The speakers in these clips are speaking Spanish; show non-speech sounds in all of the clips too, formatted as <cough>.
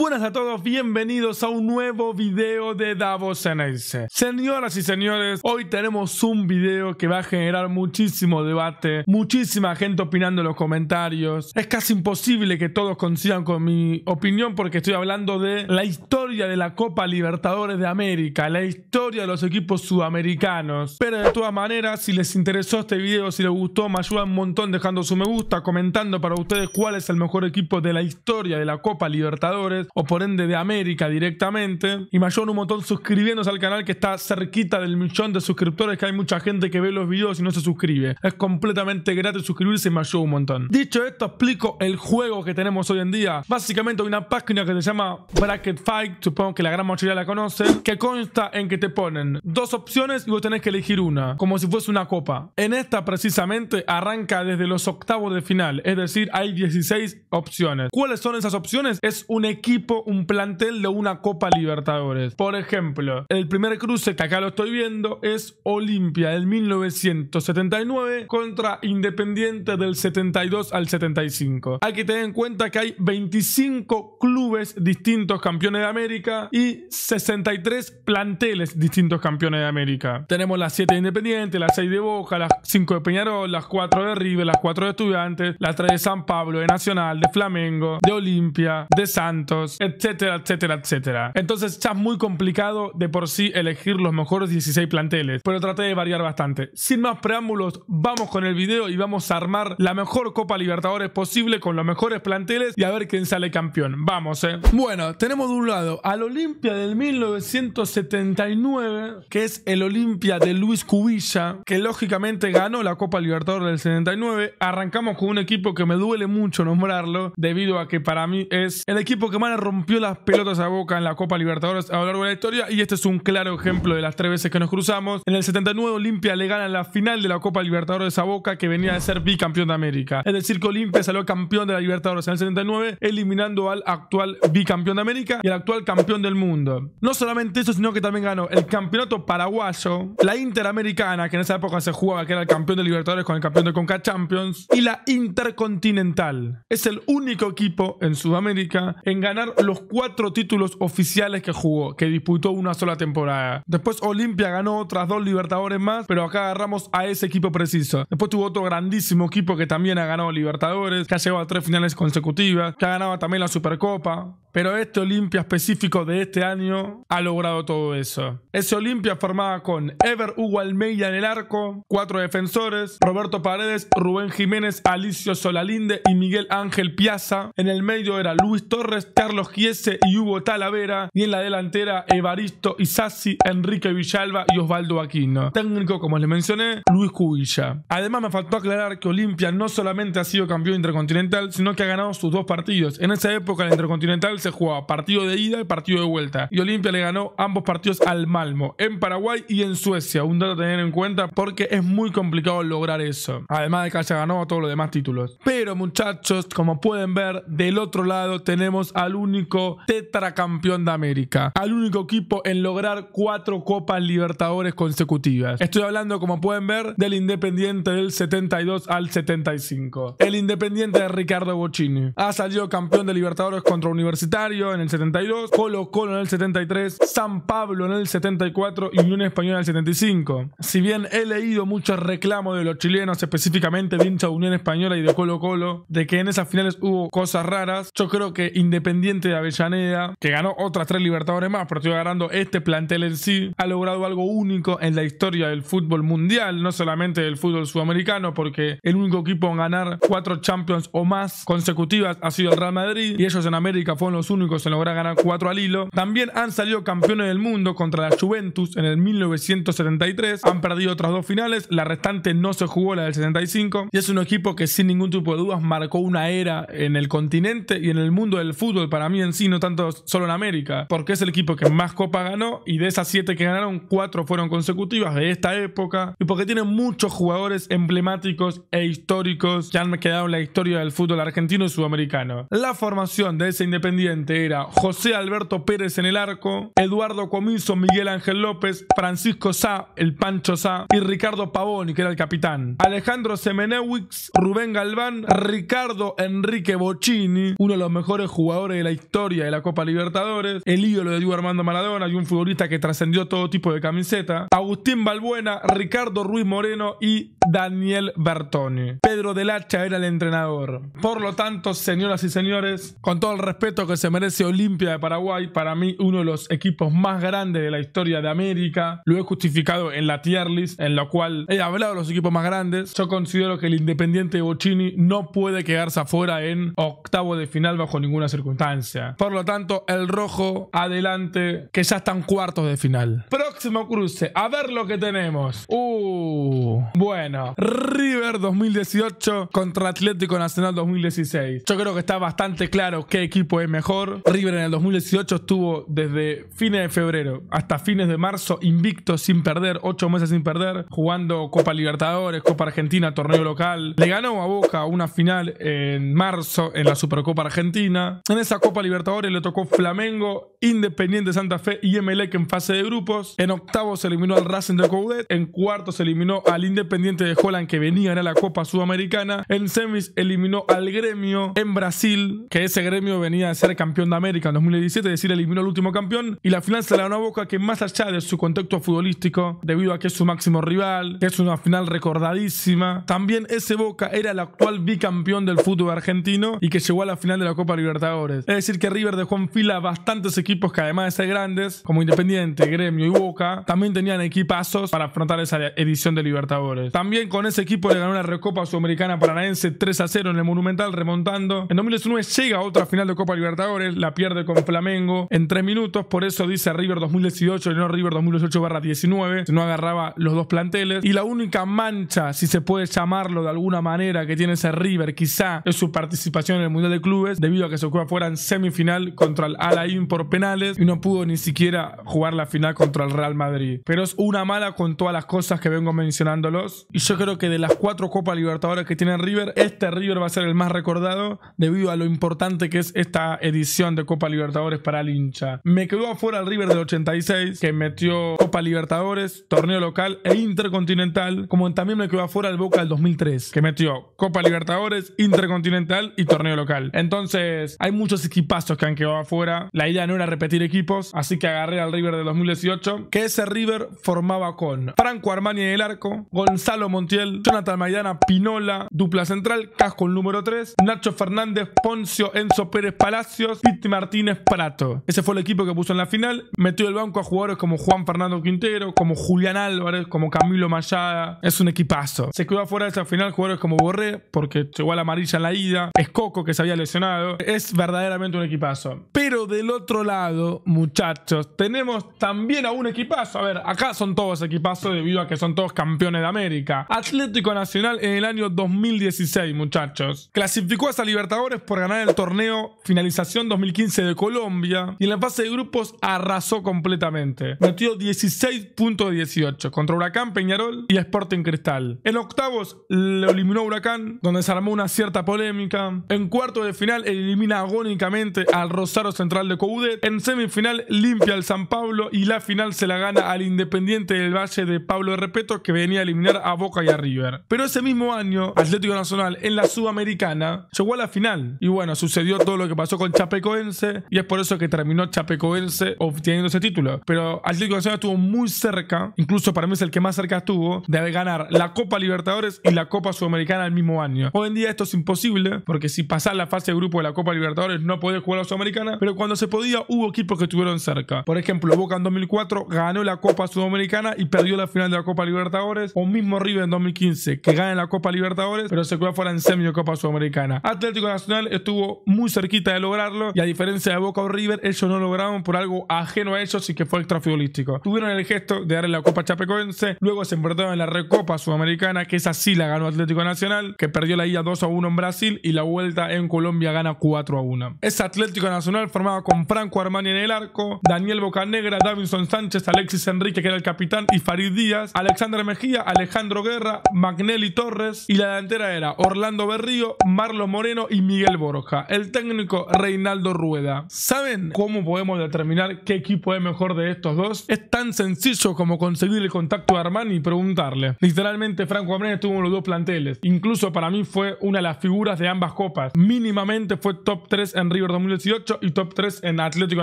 Buenas a todos, bienvenidos a un nuevo video de Davos NIC. Señoras y señores, hoy tenemos un video que va a generar muchísimo debate, muchísima gente opinando en los comentarios. Es casi imposible que todos coincidan con mi opinión porque estoy hablando de la historia de la Copa Libertadores de América, la historia de los equipos sudamericanos. Pero de todas maneras, si les interesó este video, si les gustó, me ayuda un montón dejando su me gusta, comentando para ustedes cuál es el mejor equipo de la historia de la Copa Libertadores o por ende de América directamente. Y mayor un montón suscribiéndose al canal que está cerquita del millón de suscriptores, que hay mucha gente que ve los videos y no se suscribe. Es completamente gratis suscribirse y me un montón. Dicho esto, explico el juego que tenemos hoy en día. Básicamente hay una página que se llama Bracket Fight, supongo que la gran mayoría la conoce, que consta en que te ponen dos opciones y vos tenés que elegir una, como si fuese una copa. En esta precisamente arranca desde los octavos de final, es decir, hay 16 opciones. ¿Cuáles son esas opciones? Es un equipo un plantel de una Copa Libertadores. Por ejemplo, el primer cruce que acá lo estoy viendo es Olimpia del 1979 contra Independiente del 72 al 75. Hay que tener en cuenta que hay 25 clubes distintos campeones de América y 63 planteles distintos campeones de América. Tenemos las 7 de Independiente, las 6 de Boca, las 5 de Peñarol, las 4 de River, las 4 de Estudiantes, las 3 de San Pablo, de Nacional, de Flamengo, de Olimpia, de Santos etcétera, etcétera, etcétera. Entonces está muy complicado de por sí elegir los mejores 16 planteles, pero traté de variar bastante. Sin más preámbulos, vamos con el video y vamos a armar la mejor Copa Libertadores posible con los mejores planteles y a ver quién sale campeón. Vamos, eh. Bueno, tenemos de un lado al Olimpia del 1979, que es el Olimpia de Luis Cubilla, que lógicamente ganó la Copa Libertadores del 79. Arrancamos con un equipo que me duele mucho nombrarlo, debido a que para mí es el equipo que más rompió las pelotas a boca en la Copa Libertadores a lo largo de la historia y este es un claro ejemplo de las tres veces que nos cruzamos. En el 79 Olimpia le gana la final de la Copa Libertadores a Boca que venía de ser bicampeón de América. Es decir, que Olimpia salió campeón de la Libertadores en el 79 eliminando al actual bicampeón de América y al actual campeón del mundo. No solamente eso, sino que también ganó el campeonato paraguayo, la Interamericana, que en esa época se jugaba que era el campeón de Libertadores con el campeón de Conca Champions, y la Intercontinental. Es el único equipo en Sudamérica en ganar los cuatro títulos oficiales que jugó, que disputó una sola temporada. Después Olimpia ganó otras dos Libertadores más, pero acá agarramos a ese equipo preciso. Después tuvo otro grandísimo equipo que también ha ganado Libertadores, que ha llegado a tres finales consecutivas, que ha ganado también la Supercopa. Pero este Olimpia específico de este año ha logrado todo eso. Ese Olimpia formaba con Ever Hugo Almeida en el arco, cuatro defensores, Roberto Paredes, Rubén Jiménez, Alicio Solalinde y Miguel Ángel Piazza. En el medio era Luis Torres, Carlos Giese y Hugo Talavera. Y en la delantera Evaristo Isasi, Enrique Villalba y Osvaldo Aquino. Técnico, como les mencioné, Luis Cubilla. Además me faltó aclarar que Olimpia no solamente ha sido campeón intercontinental, sino que ha ganado sus dos partidos. En esa época el intercontinental se jugaba partido de ida y partido de vuelta. Y Olimpia le ganó ambos partidos al Malmo, en Paraguay y en Suecia. Un dato a tener en cuenta porque es muy complicado lograr eso. Además de que haya ganado todos los demás títulos. Pero muchachos, como pueden ver, del otro lado tenemos al único tetracampeón de América. Al único equipo en lograr cuatro Copas Libertadores consecutivas. Estoy hablando, como pueden ver, del Independiente del 72 al 75. El Independiente de Ricardo Bocini. Ha salido campeón de Libertadores contra Universidad en el 72, Colo Colo en el 73, San Pablo en el 74 y Unión Española en el 75. Si bien he leído muchos reclamos de los chilenos, específicamente de Unión Española y de Colo Colo, de que en esas finales hubo cosas raras, yo creo que Independiente de Avellaneda, que ganó otras tres Libertadores más, pero estoy ganando este plantel en sí, ha logrado algo único en la historia del fútbol mundial, no solamente del fútbol sudamericano, porque el único equipo en ganar cuatro Champions o más consecutivas ha sido el Real Madrid y ellos en América fueron los únicos en lograr ganar 4 al hilo. También han salido campeones del mundo contra la Juventus en el 1973. Han perdido otras dos finales, la restante no se jugó la del 75. Y es un equipo que sin ningún tipo de dudas marcó una era en el continente y en el mundo del fútbol para mí en sí, no tanto solo en América, porque es el equipo que más copa ganó y de esas 7 que ganaron, 4 fueron consecutivas de esta época y porque tiene muchos jugadores emblemáticos e históricos que han quedado en la historia del fútbol argentino y sudamericano. La formación de ese Independiente era José Alberto Pérez en el arco, Eduardo Comiso, Miguel Ángel López, Francisco Sá, el Pancho Sá y Ricardo Pavoni, que era el capitán. Alejandro Semenewix, Rubén Galván, Ricardo Enrique Bocini, uno de los mejores jugadores de la historia de la Copa Libertadores, el ídolo de Diego Armando Maradona y un futbolista que trascendió todo tipo de camiseta, Agustín Balbuena, Ricardo Ruiz Moreno y Daniel Bertoni. Pedro Del Lacha era el entrenador. Por lo tanto, señoras y señores, con todo el respeto que se merece Olimpia de Paraguay, para mí uno de los equipos más grandes de la historia de América, lo he justificado en la tier list, en la cual he hablado de los equipos más grandes. Yo considero que el Independiente de no puede quedarse afuera en octavo de final bajo ninguna circunstancia. Por lo tanto, el rojo adelante, que ya están cuartos de final. Próximo cruce, a ver lo que tenemos. Uh, bueno. River 2018 contra Atlético Nacional 2016. Yo creo que está bastante claro qué equipo es mejor. River en el 2018 estuvo desde fines de febrero hasta fines de marzo invicto, sin perder, 8 meses sin perder, jugando Copa Libertadores, Copa Argentina, torneo local. Le ganó a Boca una final en marzo en la Supercopa Argentina. En esa Copa Libertadores le tocó Flamengo, Independiente Santa Fe y Emelec en fase de grupos. En octavo se eliminó al Racing de Coudet. En cuarto se eliminó al Independiente de Holland que venía a la Copa Sudamericana. el semis eliminó al gremio en Brasil, que ese gremio venía a ser campeón de América en 2017, es decir, eliminó al último campeón. Y la final se la ganó a Boca, que más allá de su contexto futbolístico, debido a que es su máximo rival, que es una final recordadísima, también ese Boca era el actual bicampeón del fútbol argentino y que llegó a la final de la Copa Libertadores. Es decir, que River dejó en fila bastantes equipos que además de ser grandes, como Independiente, Gremio y Boca, también tenían equipazos para afrontar esa edición de Libertadores. También también con ese equipo le ganó la Recopa Sudamericana Paranaense 3 a 0 en el Monumental, remontando. En 2019 llega otra final de Copa Libertadores, la pierde con Flamengo en 3 minutos, por eso dice River 2018 y no River 2018-19, no agarraba los dos planteles. Y la única mancha, si se puede llamarlo de alguna manera, que tiene ese River quizá es su participación en el Mundial de Clubes, debido a que se juega fuera en semifinal contra el Alain por penales y no pudo ni siquiera jugar la final contra el Real Madrid. Pero es una mala con todas las cosas que vengo mencionándolos yo creo que de las cuatro Copas Libertadores que tiene River, este River va a ser el más recordado debido a lo importante que es esta edición de Copa Libertadores para el hincha. Me quedó afuera el River del 86, que metió Copa Libertadores, torneo local e intercontinental, como también me quedó afuera el Boca del 2003, que metió Copa Libertadores, intercontinental y torneo local. Entonces, hay muchos equipazos que han quedado afuera. La idea no era repetir equipos, así que agarré al River del 2018, que ese River formaba con Franco Armani en el arco, Gonzalo Montiel, Jonathan Maidana, Pinola, dupla central, Casco el número 3, Nacho Fernández, Poncio, Enzo Pérez Palacios, Pitti Martínez Prato. Ese fue el equipo que puso en la final. Metió el banco a jugadores como Juan Fernando Quintero, como Julián Álvarez, como Camilo Mayada. Es un equipazo. Se quedó afuera de esa final jugadores como Borré, porque llegó a la amarilla en la ida. Es Coco que se había lesionado. Es verdaderamente un equipazo. Pero del otro lado, muchachos, tenemos también a un equipazo. A ver, acá son todos equipazos debido a que son todos campeones de América. Atlético Nacional en el año 2016, muchachos. Clasificó hasta Libertadores por ganar el torneo finalización 2015 de Colombia y en la fase de grupos arrasó completamente. Metió 16.18 contra Huracán, Peñarol y Sporting Cristal. En octavos lo eliminó Huracán, donde se armó una cierta polémica. En cuarto de final elimina agónicamente al Rosario Central de Coudet. En semifinal limpia al San Pablo y la final se la gana al Independiente del Valle de Pablo de Repeto que venía a eliminar a Boca y a River. Pero ese mismo año, Atlético Nacional en la Sudamericana llegó a la final. Y bueno, sucedió todo lo que pasó con Chapecoense y es por eso que terminó Chapecoense obteniendo ese título. Pero Atlético Nacional estuvo muy cerca, incluso para mí es el que más cerca estuvo, de ganar la Copa Libertadores y la Copa Sudamericana el mismo año. Hoy en día esto es imposible porque si pasar la fase de grupo de la Copa Libertadores no podés jugar a la Sudamericana, pero cuando se podía hubo equipos que estuvieron cerca. Por ejemplo, Boca en 2004 ganó la Copa Sudamericana y perdió la final de la Copa Libertadores, o mismo River en 2015, que gana la Copa Libertadores, pero se quedó fuera en semi Copa Sudamericana. Atlético Nacional estuvo muy cerquita de lograrlo y a diferencia de Boca o River, ellos no lograron por algo ajeno a ellos y que fue extrafutbolístico. Tuvieron el gesto de darle la Copa Chapecoense, luego se enfrentaron en la Recopa Sudamericana, que esa sí la ganó Atlético Nacional, que perdió la ida 2 a 1 en Brasil y la vuelta en Colombia gana 4 a 1. ese Atlético Nacional formaba con Franco Armani en el arco, Daniel Bocanegra, Davinson Sánchez, Alexis Enrique, que era el capitán, y Farid Díaz, Alexander Mejía, Alejandro Guerra, Magnelli Torres y la delantera era Orlando Berrío, Marlon Moreno y Miguel Borja. El técnico Reinaldo Rueda. ¿Saben cómo podemos determinar qué equipo es mejor de estos dos? Es tan sencillo como conseguir el contacto de Armani y preguntarle. Literalmente Franco Armani estuvo en los dos planteles. Incluso para mí fue una de las figuras de ambas copas. Mínimamente fue top 3 en River 2018 y top 3 en Atlético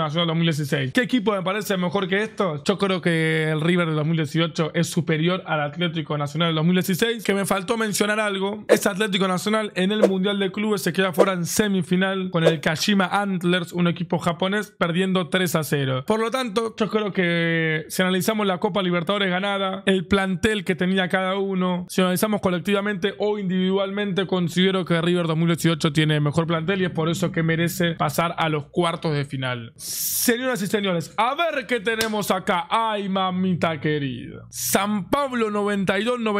Nacional 2016. ¿Qué equipo me parece mejor que esto? Yo creo que el River de 2018 es superior al Atlético Nacional el 2016. Que me faltó mencionar algo. Es Atlético Nacional en el Mundial de Clubes. Se queda fuera en semifinal con el Kashima Antlers, un equipo japonés, perdiendo 3 a 0. Por lo tanto, yo creo que si analizamos la Copa Libertadores ganada, el plantel que tenía cada uno, si analizamos colectivamente o individualmente, considero que River 2018 tiene mejor plantel y es por eso que merece pasar a los cuartos de final. Señoras y señores, a ver qué tenemos acá. Ay, mamita querida. San Pablo 92 92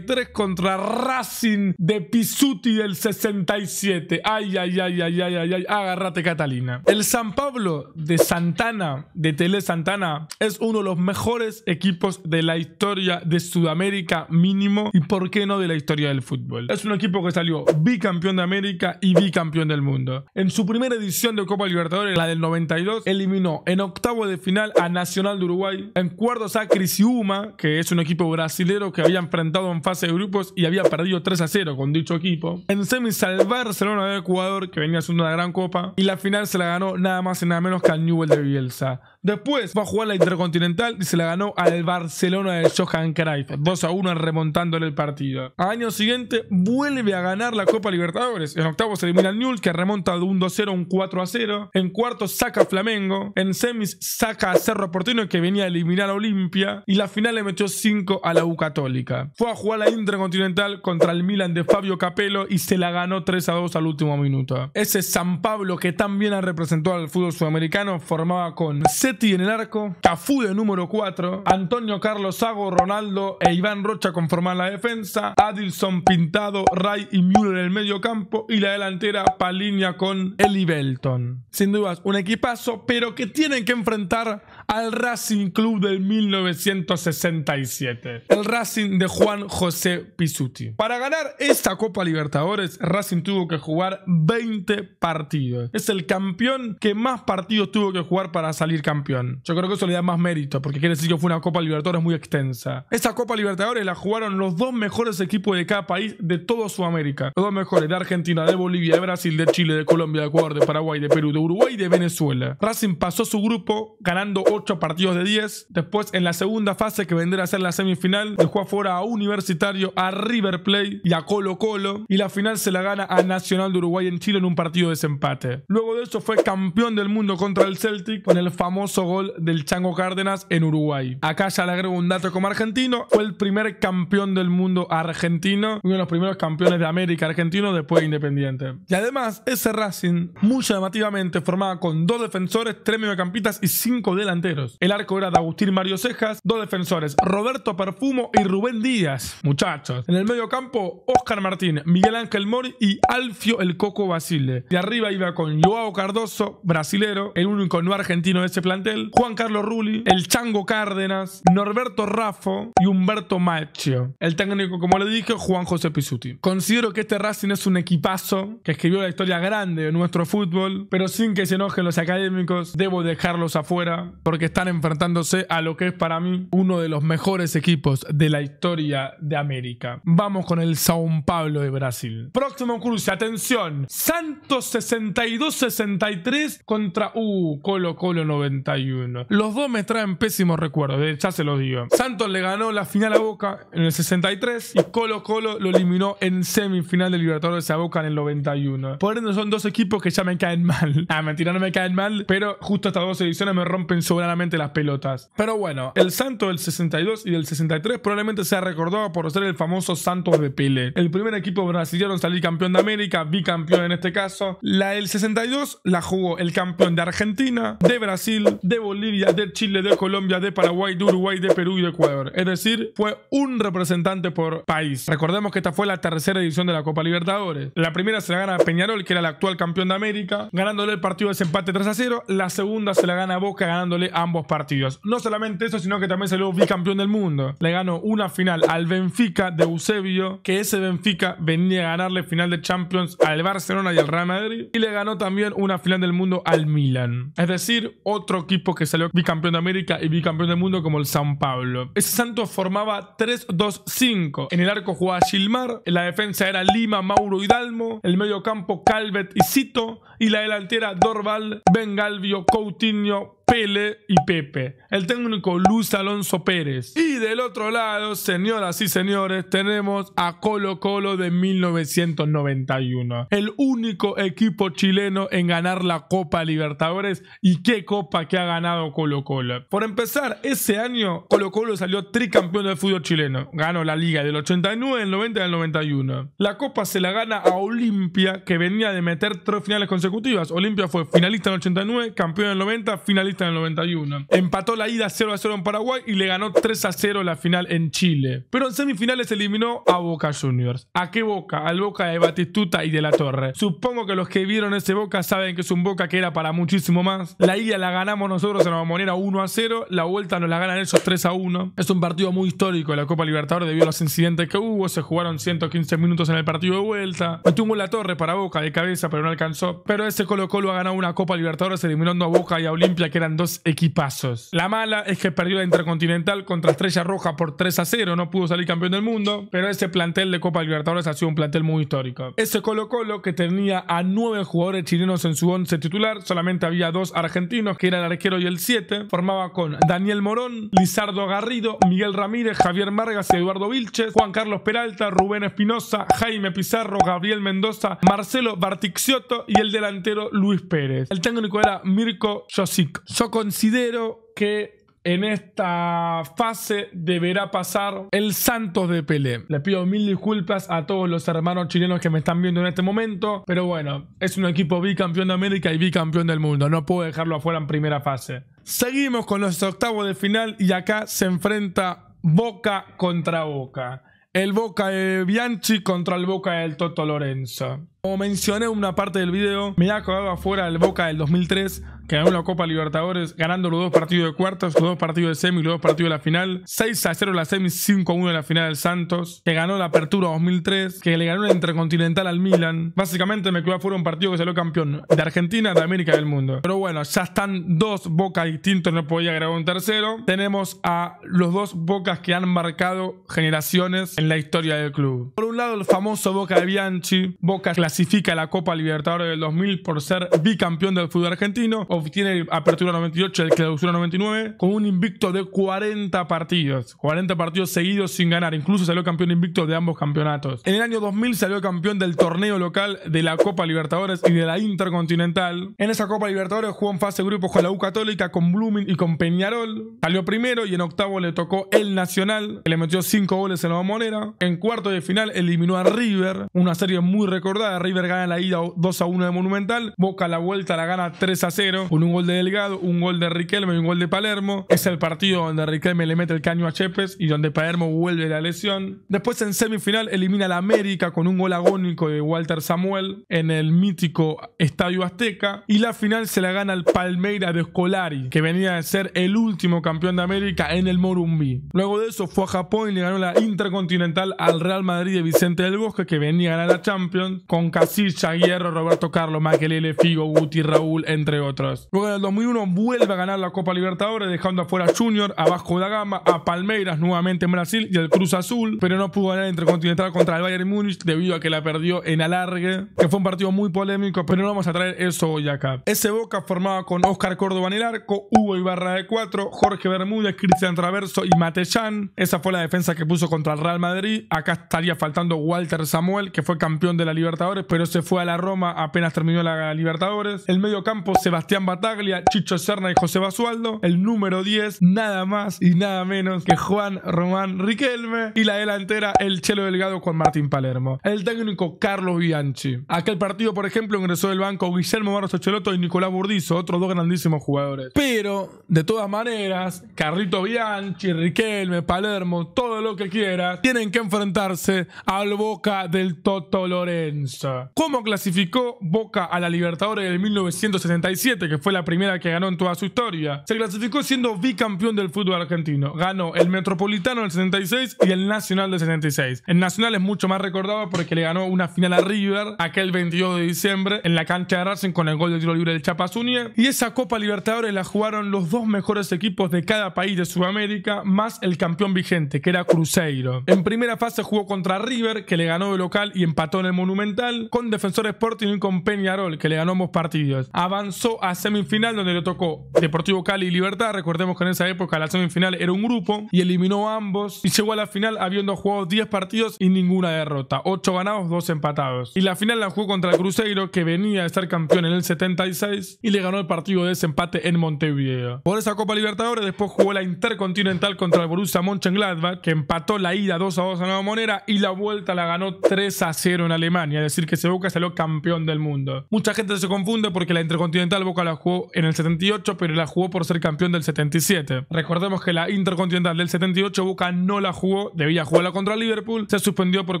contra Racing de Pisuti del 67. Ay, ay, ay, ay, ay, ay, Agárrate, Catalina. El San Pablo de Santana, de Tele Santana, es uno de los mejores equipos de la historia de Sudamérica, mínimo, y por qué no de la historia del fútbol. Es un equipo que salió bicampeón de América y bicampeón del mundo. En su primera edición de Copa Libertadores, la del 92, eliminó en octavo de final a Nacional de Uruguay, en cuartos a Crisiuma que es un equipo brasilero que había enfrentado en fase de grupos y había perdido 3 a 0 con dicho equipo. En semis al Barcelona de Ecuador, que venía haciendo una gran copa, y la final se la ganó nada más y nada menos que al Newell de Bielsa. Después va a jugar la Intercontinental y se la ganó al Barcelona de Johan Cruyff, 2 a 1 remontándole el partido. A año siguiente vuelve a ganar la Copa Libertadores. En octavos elimina al Newell que remonta de un 2-0 a un 4-0. En cuarto saca Flamengo. En semis saca a Cerro Porteño que venía a eliminar a Olimpia. Y la final le metió 5 a la U Católica. Fue a jugar la Intercontinental contra el Milan de Fabio Capello y se la ganó 3 a 2 al último minuto. Ese San Pablo que tan bien representado al fútbol sudamericano formaba con en el arco, Cafú de número 4, Antonio Carlos Sago, Ronaldo e Iván Rocha conforman la defensa, Adilson Pintado, Ray y Müller en el medio campo y la delantera Palinia con Eli Belton. Sin dudas, un equipazo, pero que tienen que enfrentar al Racing Club del 1967, el Racing de Juan José Pisuti. Para ganar esta Copa Libertadores, Racing tuvo que jugar 20 partidos. Es el campeón que más partidos tuvo que jugar para salir campeón. Yo creo que eso le da más mérito, porque quiere decir que fue una Copa Libertadores muy extensa. Esta Copa Libertadores la jugaron los dos mejores equipos de cada país de toda Sudamérica. Los dos mejores de Argentina, de Bolivia, de Brasil, de Chile, de Colombia, de Ecuador, de Paraguay, de Perú, de Uruguay y de Venezuela. Racing pasó su grupo ganando 8 8 partidos de 10. Después, en la segunda fase, que vendría a ser la semifinal, dejó afuera a Universitario, a River Plate y a Colo Colo. Y la final se la gana a Nacional de Uruguay en Chile en un partido de desempate. Luego de eso, fue campeón del mundo contra el Celtic con el famoso gol del Chango Cárdenas en Uruguay. Acá ya le agrego un dato como argentino. Fue el primer campeón del mundo argentino, uno de los primeros campeones de América argentino después de Independiente. Y además, ese Racing, muy llamativamente formaba con dos defensores, tres mediocampistas y cinco delanteros el arco era de Agustín Mario Cejas, dos defensores, Roberto Perfumo y Rubén Díaz. Muchachos. En el medio campo, Oscar Martín, Miguel Ángel Mori y Alfio El Coco Basile. De arriba iba con Joao Cardoso, brasilero, el único no argentino de ese plantel, Juan Carlos Rulli, el Chango Cárdenas, Norberto Raffo y Humberto Macho. El técnico, como le dije, Juan José Pisuti. Considero que este Racing es un equipazo que escribió la historia grande de nuestro fútbol, pero sin que se enojen los académicos, debo dejarlos afuera porque que están enfrentándose a lo que es para mí uno de los mejores equipos de la historia de América. Vamos con el Sao Paulo de Brasil. Próximo cruce, atención. Santos 62-63 contra uh, Colo Colo 91. Los dos me traen pésimos recuerdos, ya se los digo. Santos le ganó la final a Boca en el 63 y Colo Colo lo eliminó en semifinal del Libertadores a Boca en el 91. Por ende son dos equipos que ya me caen mal. <laughs> Ah, mentira, no me caen mal, pero justo estas dos ediciones me rompen su las pelotas. Pero bueno, el santo del 62 y del 63 probablemente sea recordado por ser el famoso Santos de Pele. El primer equipo brasileño en salir campeón de América, bicampeón en este caso. La del 62 la jugó el campeón de Argentina, de Brasil, de Bolivia, de Chile, de Colombia, de Paraguay, de Uruguay, de Perú y de Ecuador. Es decir, fue un representante por país. Recordemos que esta fue la tercera edición de la Copa Libertadores. La primera se la gana Peñarol, que era el actual campeón de América, ganándole el partido de empate 3 a 0. La segunda se la gana Boca, ganándole ambos partidos. No solamente eso, sino que también salió bicampeón del mundo. Le ganó una final al Benfica de Eusebio, que ese Benfica venía a ganarle final de Champions al Barcelona y al Real Madrid. Y le ganó también una final del mundo al Milan. Es decir, otro equipo que salió bicampeón de América y bicampeón del mundo como el San Pablo. Ese Santos formaba 3-2-5. En el arco jugaba Gilmar, en la defensa era Lima, Mauro Hidalmo, el medio campo Calvet y Cito, y la delantera Dorval, Bengalvio, Coutinho, Pele y Pepe. El técnico Luis Alonso Pérez. Y del otro lado, señoras y señores, tenemos a Colo Colo de 1991. El único equipo chileno en ganar la Copa Libertadores. ¿Y qué copa que ha ganado Colo Colo? Por empezar, ese año Colo Colo salió tricampeón del fútbol chileno. Ganó la liga del 89, el 90 y el 91. La copa se la gana a Olimpia, que venía de meter tres finales consecutivas. Olimpia fue finalista en el 89, campeón en el 90, finalista en el 91. Empató la ida 0 a 0 en Paraguay y le ganó 3 a 0 la final en Chile. Pero en semifinales eliminó a Boca Juniors. ¿A qué Boca? Al Boca de Batistuta y de la Torre. Supongo que los que vieron ese Boca saben que es un Boca que era para muchísimo más. La ida la ganamos nosotros en la moneda 1 a 0. La vuelta nos la ganan esos 3 a 1. Es un partido muy histórico de la Copa Libertadores debido a los incidentes que hubo. Se jugaron 115 minutos en el partido de vuelta. Metió un la Torre para Boca de cabeza, pero no alcanzó. Pero ese Colo Colo ha ganado una Copa Libertadores eliminando a Boca y a Olimpia que era dos equipazos. La mala es que perdió la Intercontinental contra Estrella Roja por 3 a 0, no pudo salir campeón del mundo, pero ese plantel de Copa Libertadores ha sido un plantel muy histórico. Ese Colo Colo que tenía a 9 jugadores chilenos en su once titular, solamente había dos argentinos, que era el arquero y el 7, formaba con Daniel Morón, Lizardo Garrido, Miguel Ramírez, Javier Margas y Eduardo Vilches, Juan Carlos Peralta, Rubén Espinosa, Jaime Pizarro, Gabriel Mendoza, Marcelo Bartixiotto y el delantero Luis Pérez. El técnico era Mirko Josic. Yo considero que en esta fase deberá pasar el Santos de Pelé. Le pido mil disculpas a todos los hermanos chilenos que me están viendo en este momento, pero bueno, es un equipo bicampeón de América y bicampeón del mundo, no puedo dejarlo afuera en primera fase. Seguimos con los octavos de final y acá se enfrenta Boca contra Boca. El Boca de Bianchi contra el Boca del Toto Lorenzo. Como mencioné en una parte del video, me ha quedado afuera el Boca del 2003 que Ganó la Copa Libertadores, ganando los dos partidos de cuartos, los dos partidos de semi, los dos partidos de la final. 6 a 0 en la semi, 5 a 1 en la final del Santos. Que ganó la Apertura 2003, que le ganó la Intercontinental al Milan. Básicamente me quedó fue un partido que salió campeón de Argentina, de América del mundo. Pero bueno, ya están dos bocas distintos, no podía grabar un tercero. Tenemos a los dos bocas que han marcado generaciones en la historia del club. Por un lado, el famoso Boca de Bianchi. Boca clasifica la Copa Libertadores del 2000 por ser bicampeón del fútbol argentino tiene apertura 98 el clausura 99 con un invicto de 40 partidos. 40 partidos seguidos sin ganar. Incluso salió campeón invicto de ambos campeonatos. En el año 2000 salió campeón del torneo local de la Copa Libertadores y de la Intercontinental. En esa Copa Libertadores jugó en fase grupo grupos con la U Católica, con Blooming y con Peñarol. Salió primero y en octavo le tocó el Nacional, que le metió 5 goles en la moneda En cuarto de final eliminó a River, una serie muy recordada. River gana la ida 2 a 1 de Monumental. Boca la vuelta la gana 3 a 0. <laughs> un gol de Delgado, un gol de Riquelme y un gol de Palermo. Es el partido donde Riquelme le mete el caño a Chepes y donde Palermo vuelve la lesión. Después en semifinal elimina a la América con un gol agónico de Walter Samuel en el mítico Estadio Azteca. Y la final se la gana al Palmeira de Scolari, que venía de ser el último campeón de América en el Morumbi. Luego de eso fue a Japón y le ganó la Intercontinental al Real Madrid de Vicente del Bosque, que venía a ganar la Champions, con Casilla, Hierro, Roberto Carlos, Maquelele, Figo, Guti, Raúl, entre otros. Luego en el 2001 vuelve a ganar la Copa Libertadores, dejando afuera a Junior, a Bajo da Gama, a Palmeiras nuevamente en Brasil y el Cruz Azul, pero no pudo ganar Intercontinental contra el Bayern Múnich debido a que la perdió en alargue, que fue un partido muy polémico, pero no vamos a traer eso hoy acá. Ese Boca formaba con Oscar Córdoba en el arco, Hugo Ibarra de 4, Jorge Bermúdez, Cristian Traverso y Matellán. Esa fue la defensa que puso contra el Real Madrid. Acá estaría faltando Walter Samuel, que fue campeón de la Libertadores, pero se fue a la Roma apenas terminó la Libertadores. El medio campo, Sebastián Mataglia, Chicho Serna y José Basualdo. El número 10, nada más y nada menos que Juan Román Riquelme. Y la delantera, el Chelo Delgado, Juan Martín Palermo. El técnico, Carlos Bianchi. Aquel partido, por ejemplo, ingresó del banco Guillermo Barros Ocheloto y Nicolás Burdizo, otros dos grandísimos jugadores. Pero, de todas maneras, Carlito Bianchi, Riquelme, Palermo, todo lo que quiera, tienen que enfrentarse al Boca del Toto Lorenzo. ¿Cómo clasificó Boca a la Libertadores del 1967? que fue la primera que ganó en toda su historia, se clasificó siendo bicampeón del fútbol argentino. Ganó el Metropolitano del 76 y el Nacional del 76. El Nacional es mucho más recordado porque le ganó una final a River aquel 22 de diciembre en la cancha de Racing con el gol de tiro libre del Chapasunier Y esa Copa Libertadores la jugaron los dos mejores equipos de cada país de Sudamérica, más el campeón vigente, que era Cruzeiro. En primera fase jugó contra River, que le ganó de local y empató en el Monumental, con Defensor Sporting y con Peñarol, que le ganó ambos partidos. Avanzó a semifinal donde le tocó Deportivo Cali y Libertad. Recordemos que en esa época la semifinal era un grupo y eliminó a ambos y llegó a la final habiendo jugado 10 partidos y ninguna derrota. 8 ganados, 2 empatados. Y la final la jugó contra el Cruzeiro que venía a estar campeón en el 76 y le ganó el partido de desempate en Montevideo. Por esa Copa Libertadores después jugó la Intercontinental contra el Borussia Mönchengladbach que empató la ida 2 a 2 a Nueva Monera y la vuelta la ganó 3 a 0 en Alemania. Es decir que se Boca salió campeón del mundo. Mucha gente se confunde porque la Intercontinental Boca la jugó en el 78, pero la jugó por ser campeón del 77. Recordemos que la Intercontinental del 78 Boca no la jugó, debía jugarla contra Liverpool, se suspendió por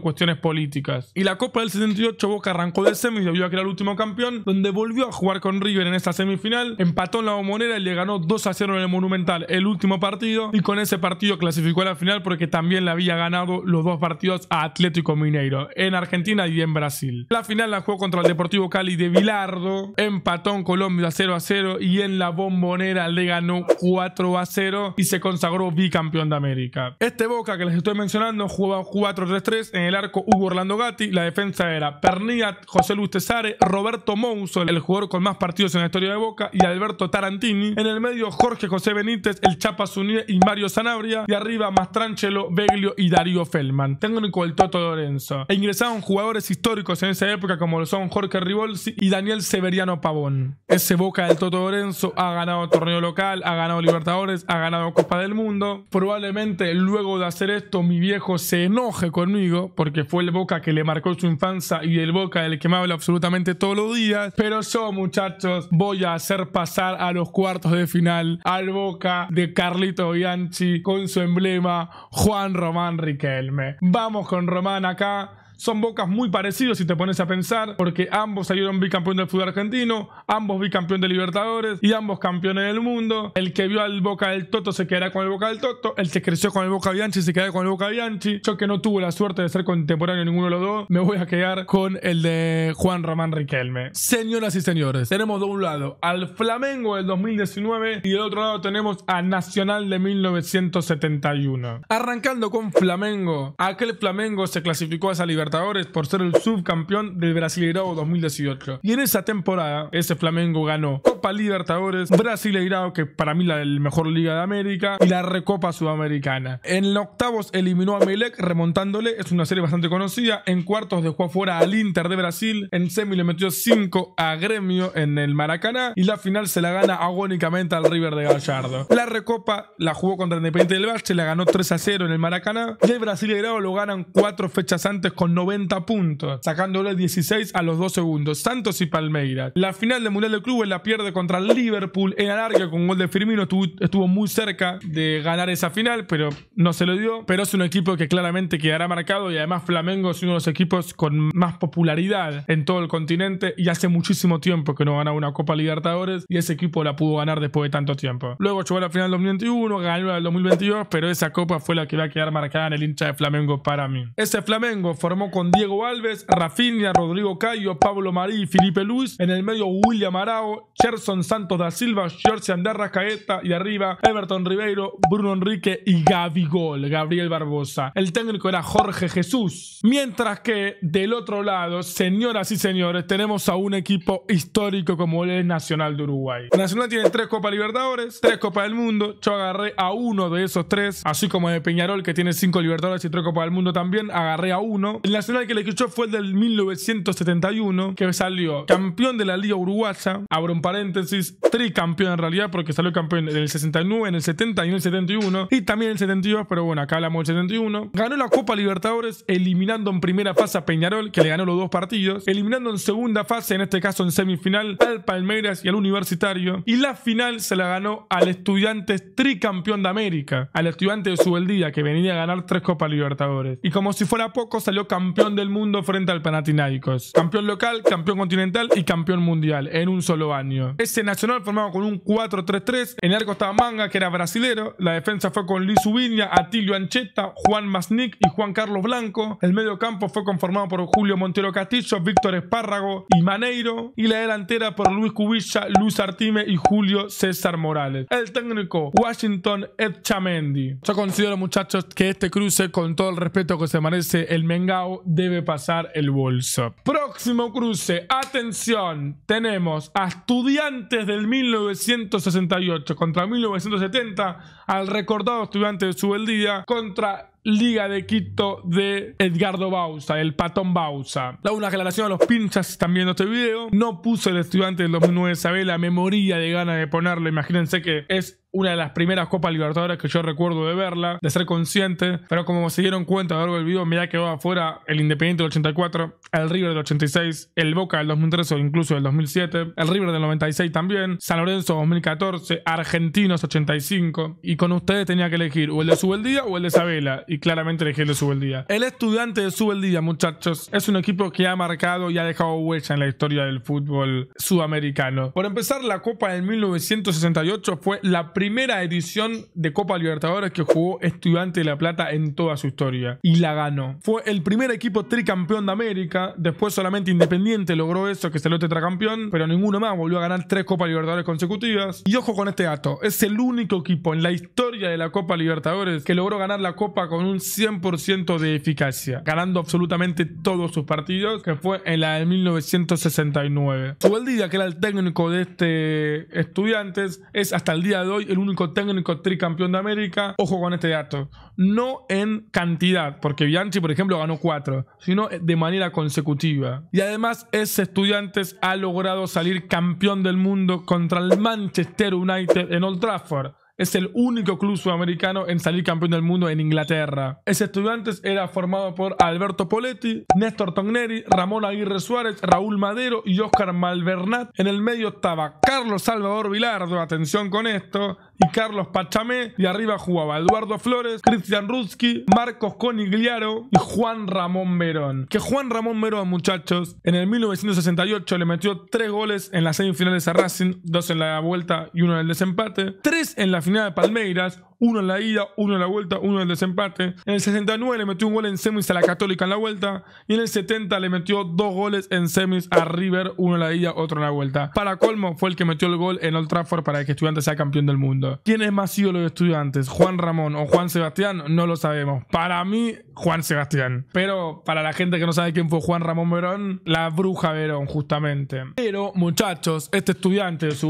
cuestiones políticas. Y la Copa del 78 Boca arrancó de semis, vio a que era el último campeón, donde volvió a jugar con River en esta semifinal, empató en la bombonera y le ganó 2 a 0 en el Monumental el último partido y con ese partido clasificó a la final porque también la había ganado los dos partidos a Atlético Mineiro, en Argentina y en Brasil. La final la jugó contra el Deportivo Cali de Vilardo, empató en Colombia 0 a 0 y en la bombonera le ganó 4 a 0 y se consagró bicampeón de América. Este Boca que les estoy mencionando jugaba 4-3-3 en el arco Hugo Orlando Gatti, la defensa era Perniat, José Luis Tesare, Roberto Mouso, el jugador con más partidos en la historia de Boca y Alberto Tarantini, en el medio Jorge José Benítez, el Chapa Zuní y Mario Sanabria y arriba Mastránchelo, Beglio y Darío Feldman. Técnico el Toto Lorenzo. E ingresaron jugadores históricos en esa época como lo son Jorge Rivolsi y Daniel Severiano Pavón. Ese Boca Boca del Toto Lorenzo ha ganado torneo local, ha ganado Libertadores, ha ganado Copa del Mundo. Probablemente luego de hacer esto mi viejo se enoje conmigo porque fue el Boca que le marcó su infancia y el Boca del que me habla absolutamente todos los días. Pero yo muchachos voy a hacer pasar a los cuartos de final al Boca de Carlito Bianchi con su emblema Juan Román Riquelme. Vamos con Román acá. Son Bocas muy parecidos si te pones a pensar, porque ambos salieron bicampeón del fútbol argentino, ambos bicampeón de Libertadores y ambos campeones del mundo. El que vio al Boca del Toto se quedará con el Boca del Toto, el que creció con el Boca Bianchi se quedará con el Boca Bianchi. Yo que no tuve la suerte de ser contemporáneo ninguno de los dos, me voy a quedar con el de Juan Ramón Riquelme. Señoras y señores, tenemos de un lado al Flamengo del 2019 y del otro lado tenemos a Nacional de 1971. Arrancando con Flamengo, aquel Flamengo se clasificó a esa libertad por ser el subcampeón del Brasileirao 2018. Y en esa temporada, ese Flamengo ganó Copa Libertadores, Brasileirao, que para mí la mejor liga de América, y la Recopa Sudamericana. En octavos eliminó a Melec remontándole, es una serie bastante conocida. En cuartos dejó afuera al Inter de Brasil, en semi le metió 5 a Gremio en el Maracaná, y la final se la gana agónicamente al River de Gallardo. La Recopa la jugó contra Independiente del Valle, la ganó 3 a 0 en el Maracaná. y De Brasileirao lo ganan 4 fechas antes con 90 puntos, sacándole 16 a los 2 segundos. Santos y Palmeiras. La final de Mundial de Clubes la pierde contra Liverpool en alargue con gol de Firmino. Estuvo, muy cerca de ganar esa final, pero no se lo dio. Pero es un equipo que claramente quedará marcado y además Flamengo es uno de los equipos con más popularidad en todo el continente y hace muchísimo tiempo que no ganaba una Copa Libertadores y ese equipo la pudo ganar después de tanto tiempo. Luego llegó a la final del 2021, ganó la el 2022, pero esa copa fue la que va a quedar marcada en el hincha de Flamengo para mí. Ese Flamengo formó con Diego Alves, Rafinha, Rodrigo Cayo, Pablo Marí y Felipe Luis. En el medio, William Arao, Gerson Santos da Silva, George Andarra Caeta y arriba, Everton Ribeiro, Bruno Enrique y Gabigol, Gabriel Barbosa. El técnico era Jorge Jesús. Mientras que del otro lado, señoras y señores, tenemos a un equipo histórico como el Nacional de Uruguay. Nacional tiene tres Copa Libertadores, tres Copas del Mundo. Yo agarré a uno de esos tres, así como de Peñarol, que tiene cinco Libertadores y tres Copas del Mundo también. Agarré a uno nacional que le escuchó fue el del 1971, que salió campeón de la Liga Uruguaya, abro un paréntesis, tricampeón en realidad, porque salió campeón en el 69, en el 70 y en el 71 y también en el 72, pero bueno, acá hablamos del 71. Ganó la Copa Libertadores eliminando en primera fase a Peñarol, que le ganó los dos partidos, eliminando en segunda fase, en este caso en semifinal, al Palmeiras y al Universitario, y la final se la ganó al estudiante tricampeón de América, al Estudiante de Subeldía, que venía a ganar tres Copas Libertadores. Y como si fuera poco, salió campeón campeón del mundo frente al Panathinaikos. Campeón local, campeón continental y campeón mundial en un solo año. Ese Nacional formado con un 4-3-3. En el arco estaba Manga, que era brasilero. La defensa fue con Luis Ubiña, Atilio Ancheta, Juan Masnik y Juan Carlos Blanco. El medio campo fue conformado por Julio Montero Castillo, Víctor Espárrago y Maneiro. Y la delantera por Luis Cubilla, Luis Artime y Julio César Morales. El técnico Washington Chamendi Yo considero, muchachos, que este cruce, con todo el respeto que se merece el Mengao, debe pasar el bolso. Próximo cruce, atención, tenemos a estudiantes del 1968 contra 1970, al recordado estudiante de Subeldía contra Liga de Quito de Edgardo Bausa, el patón Bausa. La una aclaración a los pinchas están viendo este video. No puso el estudiante del 2009 la memoria de ganas de ponerlo. Imagínense que es una de las primeras Copas Libertadores que yo recuerdo de verla, de ser consciente, pero como se dieron cuenta a lo largo del video, me que va afuera el Independiente del 84, el River del 86, el Boca del 2013 o incluso del 2007, el River del 96 también, San Lorenzo 2014, Argentinos 85, y con ustedes tenía que elegir o el de Subeldía o el de Sabela, y claramente elegí el de Subeldía. El estudiante de Subeldía, muchachos, es un equipo que ha marcado y ha dejado huella en la historia del fútbol sudamericano. Por empezar, la Copa del 1968 fue la primera edición de Copa Libertadores que jugó Estudiante de La Plata en toda su historia y la ganó. Fue el primer equipo tricampeón de América, después solamente Independiente logró eso, que se lo tetracampeón, pero ninguno más volvió a ganar tres Copas Libertadores consecutivas. Y ojo con este dato, es el único equipo en la historia de la Copa Libertadores que logró ganar la Copa con un 100% de eficacia, ganando absolutamente todos sus partidos, que fue en la de 1969. el día que era el técnico de este Estudiantes, es hasta el día de hoy el único técnico tricampeón de América. Ojo con este dato. No en cantidad, porque Bianchi, por ejemplo, ganó cuatro, sino de manera consecutiva. Y además, ese Estudiantes ha logrado salir campeón del mundo contra el Manchester United en Old Trafford es el único club sudamericano en salir campeón del mundo en Inglaterra. Ese estudiante era formado por Alberto Poletti, Néstor Togneri, Ramón Aguirre Suárez, Raúl Madero y Óscar Malvernat. En el medio estaba Carlos Salvador Vilardo, atención con esto, y Carlos Pachamé. Y arriba jugaba Eduardo Flores, Cristian Ruski, Marcos Conigliaro y Juan Ramón Merón... Que Juan Ramón Merón muchachos, en el 1968 le metió tres goles en las semifinales a Racing, dos en la vuelta y uno en el desempate, tres en la final de Palmeiras, uno en la ida, uno en la vuelta, uno en el desempate. En el 69 le metió un gol en semis a la Católica en la vuelta. Y en el 70 le metió dos goles en semis a River, uno en la ida, otro en la vuelta. Para colmo, fue el que metió el gol en Old Trafford para que Estudiantes sea campeón del mundo. ¿Quién es más sido los Estudiantes? ¿Juan Ramón o Juan Sebastián? No lo sabemos. Para mí, Juan Sebastián. Pero para la gente que no sabe quién fue Juan Ramón Verón, la bruja Verón, justamente. Pero, muchachos, este estudiante de su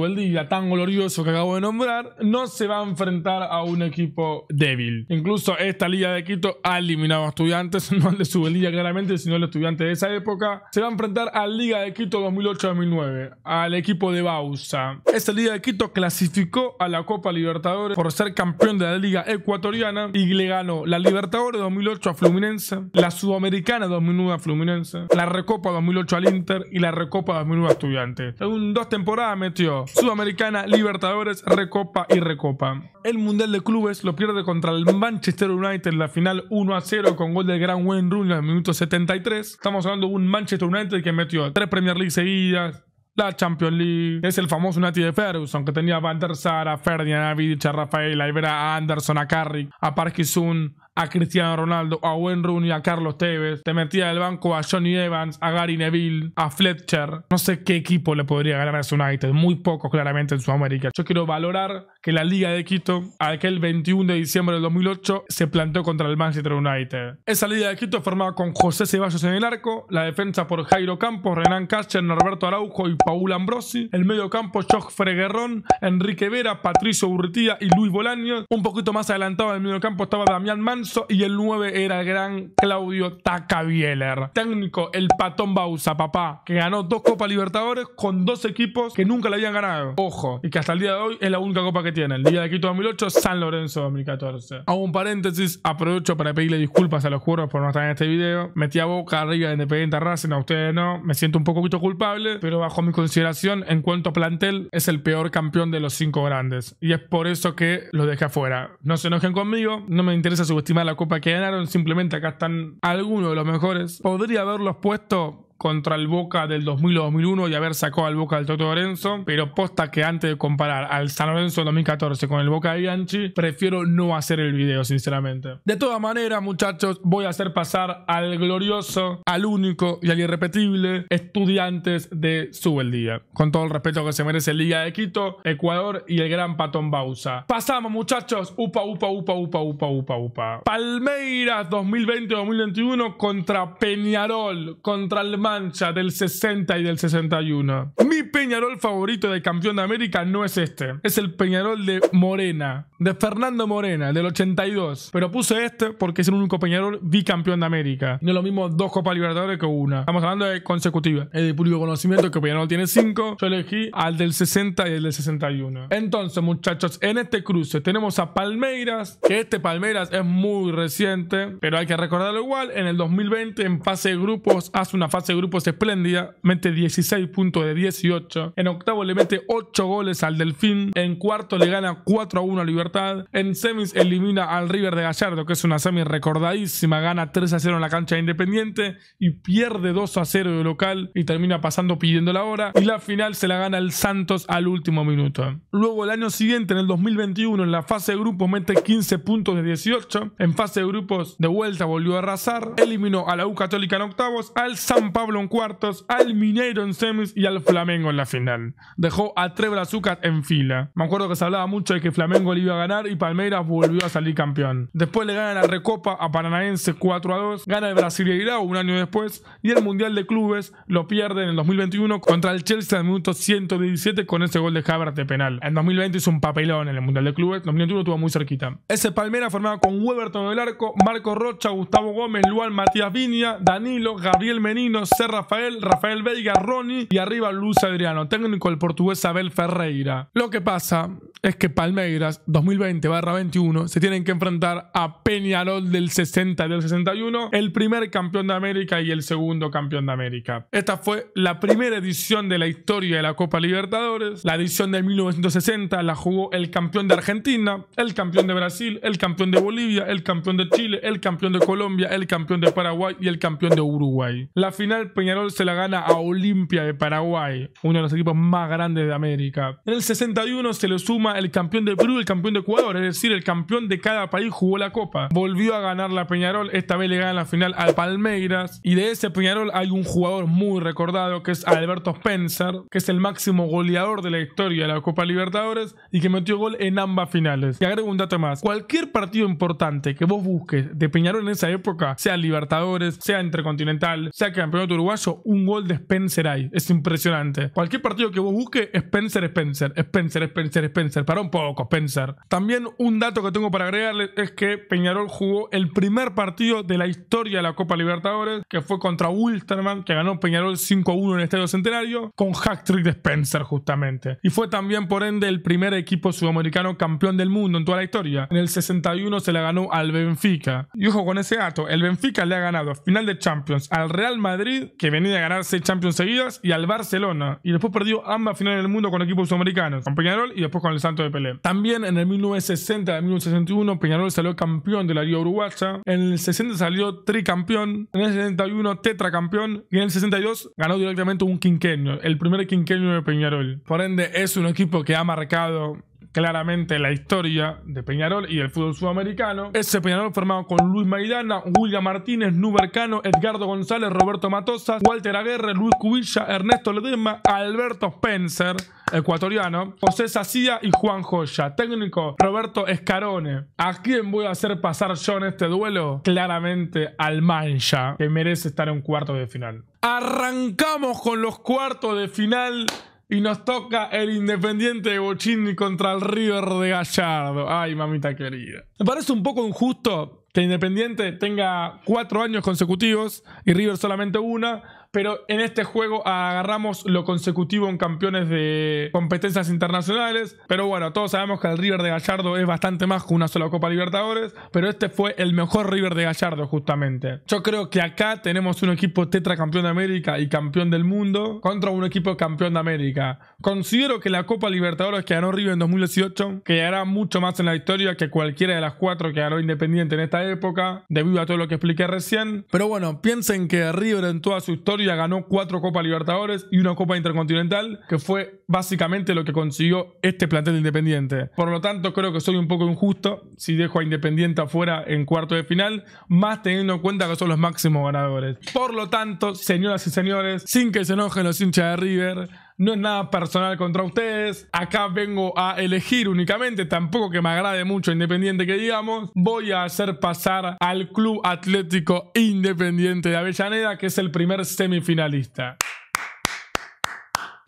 tan glorioso que acabo de nombrar, no se va a enfrentar a un equipo débil. Incluso esta liga de Quito ha eliminado a estudiantes, <laughs> no el de su claramente, sino el estudiante de esa época. Se va a enfrentar a Liga de Quito 2008-2009, al equipo de Bausa. Esta liga de Quito clasificó a la Copa Libertadores por ser campeón de la Liga Ecuatoriana y le ganó la Libertadores 2008 a Fluminense, la Sudamericana 2009 Fluminense, la Recopa 2008 al Inter y la Recopa 2009 Estudiante. Estudiantes. En dos temporadas metió Sudamericana, Libertadores, Recopa y Recopa. El Mundial de Clubes lo pierde contra el Manchester United en la final 1 a 0 con gol del gran Wayne Rooney en el minuto 73. Estamos hablando de un Manchester United que metió tres Premier League seguidas, la Champions League. Es el famoso Nati de Ferguson, que tenía a Van der Sar, a Ferdinand, a Vidic, a Rafael, a Ibera, a Anderson, a Carrick, a Parkinson, a Cristiano Ronaldo, a Wayne Rooney, a Carlos Tevez, te metía del banco a Johnny Evans, a Gary Neville, a Fletcher. No sé qué equipo le podría ganar a ese United, muy poco claramente en Sudamérica. Yo quiero valorar que la Liga de Quito, aquel 21 de diciembre del 2008, se planteó contra el Manchester United. Esa Liga de Quito formaba con José Ceballos en el arco, la defensa por Jairo Campos, Renan Cacher, Norberto Araujo y Paul Ambrosi, el medio campo Joffre Freguerrón, Enrique Vera, Patricio Urrutia y Luis Bolaño. Un poquito más adelantado en el medio campo estaba Damián Manso y el 9 era el gran Claudio Tacabieler. Técnico, el patón Bausa, papá, que ganó dos Copas Libertadores con dos equipos que nunca le habían ganado. Ojo, y que hasta el día de hoy es la única copa que tiene. El día de Quito 2008, San Lorenzo 2014. Hago un paréntesis, aprovecho para pedirle disculpas a los jugadores por no estar en este video. Metí a boca arriba de Independiente Racing, a ustedes no. Me siento un poquito culpable, pero bajo mi consideración, en cuanto a plantel, es el peor campeón de los cinco grandes. Y es por eso que lo dejé afuera. No se enojen conmigo, no me interesa subestimar la copa que ganaron. Simplemente acá están algunos de los mejores. Podría haberlos puesto contra el Boca del 2000 o 2001 y haber sacado al Boca del Toto Lorenzo, pero posta que antes de comparar al San Lorenzo 2014 con el Boca de Bianchi, prefiero no hacer el video, sinceramente. De todas maneras, muchachos, voy a hacer pasar al glorioso, al único y al irrepetible estudiantes de Sube el Día. Con todo el respeto que se merece el Liga de Quito, Ecuador y el gran Patón Bausa. Pasamos, muchachos. Upa, upa, upa, upa, upa, upa, upa. Palmeiras 2020-2021 contra Peñarol, contra el Mancha del 60 y del 61. Mi Peñarol favorito del campeón de América no es este. Es el Peñarol de Morena. De Fernando Morena, del 82. Pero puse este porque es el único Peñarol bicampeón de América. No es lo mismo dos Copas Libertadores que una. Estamos hablando de consecutiva. Es de público conocimiento que Peñarol tiene cinco. Yo elegí al del 60 y el del 61. Entonces, muchachos, en este cruce tenemos a Palmeiras. Que este Palmeiras es muy reciente. Pero hay que recordarlo igual. En el 2020, en fase de grupos, hace una fase espléndida, mete 16 puntos de 18. En octavo le mete 8 goles al Delfín. En cuarto le gana 4 a 1 a Libertad. En semis elimina al River de Gallardo, que es una semi recordadísima. Gana 3 a 0 en la cancha de Independiente y pierde 2 a 0 de local y termina pasando pidiendo la hora. Y la final se la gana el Santos al último minuto. Luego el año siguiente, en el 2021, en la fase de grupos mete 15 puntos de 18. En fase de grupos de vuelta volvió a arrasar. Eliminó a la U Católica en octavos, al San Pablo en cuartos, al Mineiro en semis y al Flamengo en la final. Dejó a Trevor Azúcar en fila. Me acuerdo que se hablaba mucho de que Flamengo le iba a ganar y Palmeiras volvió a salir campeón. Después le ganan la Recopa a Paranaense 4 a 2, gana el Brasileirao un año después y el Mundial de Clubes lo pierde en el 2021 contra el Chelsea en el minuto 117 con ese gol de Havertz de penal. En 2020 hizo un papelón en el Mundial de Clubes, en 2021 estuvo muy cerquita. Ese Palmeiras formado con Weberton en el arco, Marco Rocha, Gustavo Gómez, Luan Matías Viña, Danilo, Gabriel Menino, Rafael, Rafael Veiga, Ronnie y arriba Luz Adriano. Técnico el portugués Abel Ferreira. Lo que pasa es que Palmeiras 2020-21 se tienen que enfrentar a Peñarol del 60 y del 61, el primer campeón de América y el segundo campeón de América. Esta fue la primera edición de la historia de la Copa Libertadores. La edición de 1960 la jugó el campeón de Argentina, el campeón de Brasil, el campeón de Bolivia, el campeón de Chile, el campeón de Colombia, el campeón de Paraguay y el campeón de Uruguay. La final Peñarol se la gana a Olimpia de Paraguay, uno de los equipos más grandes de América. En el 61 se le suma el campeón de Perú, el campeón de Ecuador, es decir, el campeón de cada país jugó la copa. Volvió a ganar la Peñarol, esta vez le gana la final al Palmeiras. Y de ese Peñarol hay un jugador muy recordado que es Alberto Spencer, que es el máximo goleador de la historia de la Copa Libertadores y que metió gol en ambas finales. Y agrego un dato más: cualquier partido importante que vos busques de Peñarol en esa época, sea Libertadores, sea Intercontinental, sea Campeón uruguayo, un gol de Spencer hay. Es impresionante. Cualquier partido que vos busques, Spencer, Spencer, Spencer, Spencer, Spencer. Para un poco, Spencer. También un dato que tengo para agregarles es que Peñarol jugó el primer partido de la historia de la Copa Libertadores, que fue contra Wilterman, que ganó Peñarol 5-1 en el Estadio Centenario, con hack-trick de Spencer, justamente. Y fue también, por ende, el primer equipo sudamericano campeón del mundo en toda la historia. En el 61 se la ganó al Benfica. Y ojo con ese dato, el Benfica le ha ganado final de Champions al Real Madrid que venía a ganar seis Champions seguidas, y al Barcelona. Y después perdió ambas finales del mundo con equipos sudamericanos, con Peñarol y después con el Santo de Pelé. También en el 1960 1961 Peñarol salió campeón de la Liga Uruguaya. En el 60 salió tricampeón, en el 61 tetracampeón y en el 62 ganó directamente un quinquenio, el primer quinquenio de Peñarol. Por ende, es un equipo que ha marcado claramente la historia de Peñarol y el fútbol sudamericano. Ese Peñarol formado con Luis Maidana, William Martínez, Nubercano, Edgardo González, Roberto Matosas, Walter Aguerre, Luis Cubilla, Ernesto Ledesma, Alberto Spencer ecuatoriano, José Sacía y Juan Joya. Técnico, Roberto Escarone. ¿A quién voy a hacer pasar yo en este duelo? Claramente al Mancha, que merece estar en un cuarto de final. Arrancamos con los cuartos de final. Y nos toca el Independiente de Bochini contra el River de Gallardo. Ay, mamita querida. Me parece un poco injusto que Independiente tenga cuatro años consecutivos y River solamente una pero en este juego agarramos lo consecutivo en campeones de competencias internacionales. Pero bueno, todos sabemos que el River de Gallardo es bastante más que una sola Copa Libertadores, pero este fue el mejor River de Gallardo justamente. Yo creo que acá tenemos un equipo tetra campeón de América y campeón del mundo contra un equipo campeón de América. Considero que la Copa Libertadores que ganó River en 2018 quedará mucho más en la historia que cualquiera de las cuatro que ganó Independiente en esta época, debido a todo lo que expliqué recién. Pero bueno, piensen que River en toda su historia ya ganó cuatro Copas Libertadores y una Copa Intercontinental, que fue básicamente lo que consiguió este plantel Independiente. Por lo tanto, creo que soy un poco injusto si dejo a Independiente afuera en cuarto de final, más teniendo en cuenta que son los máximos ganadores. Por lo tanto, señoras y señores, sin que se enojen los hinchas de River, no es nada personal contra ustedes. Acá vengo a elegir únicamente, tampoco que me agrade mucho Independiente que digamos. Voy a hacer pasar al Club Atlético Independiente de Avellaneda, que es el primer semifinalista.